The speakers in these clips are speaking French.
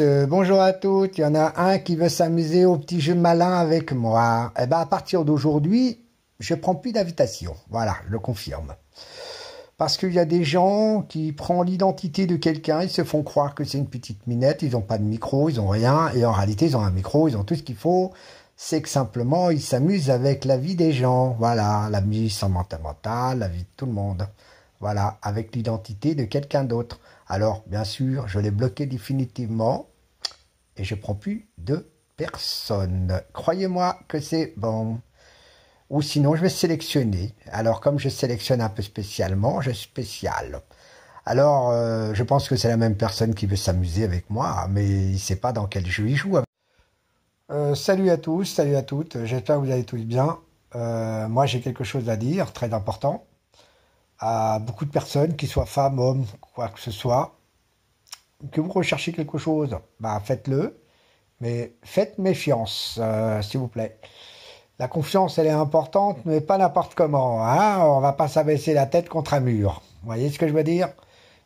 Euh, bonjour à toutes. Il y en a un qui veut s'amuser au petit jeu malin avec moi. et eh ben, à partir d'aujourd'hui, je prends plus d'invitations, Voilà, je le confirme. Parce qu'il y a des gens qui prennent l'identité de quelqu'un, ils se font croire que c'est une petite minette, ils n'ont pas de micro, ils n'ont rien, et en réalité, ils ont un micro, ils ont tout ce qu'il faut. C'est que simplement, ils s'amusent avec la vie des gens. Voilà, la vie mentale, la vie de tout le monde. Voilà, avec l'identité de quelqu'un d'autre. Alors, bien sûr, je l'ai bloqué définitivement et je prends plus de personne. Croyez-moi que c'est bon. Ou sinon, je vais sélectionner. Alors, comme je sélectionne un peu spécialement, je spécial. Alors, euh, je pense que c'est la même personne qui veut s'amuser avec moi, mais il ne sait pas dans quel jeu il joue. Euh, salut à tous, salut à toutes. J'espère que vous allez tous bien. Euh, moi, j'ai quelque chose à dire, très important beaucoup de personnes, qu'ils soient femmes, hommes, quoi que ce soit, que vous recherchez quelque chose, bah faites-le, mais faites méfiance, euh, s'il vous plaît. La confiance, elle est importante, mais pas n'importe comment. Hein. On va pas s'abaisser la tête contre un mur. Vous voyez ce que je veux dire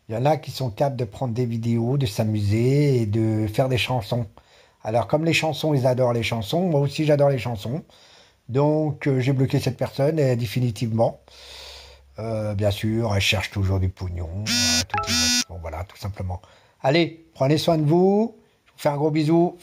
Il y en a qui sont capables de prendre des vidéos, de s'amuser et de faire des chansons. Alors comme les chansons, ils adorent les chansons, moi aussi j'adore les chansons. Donc euh, j'ai bloqué cette personne et définitivement. Euh, bien sûr, elle cherche toujours du pognon. Euh, voilà, tout simplement. Allez, prenez soin de vous. Je vous fais un gros bisou.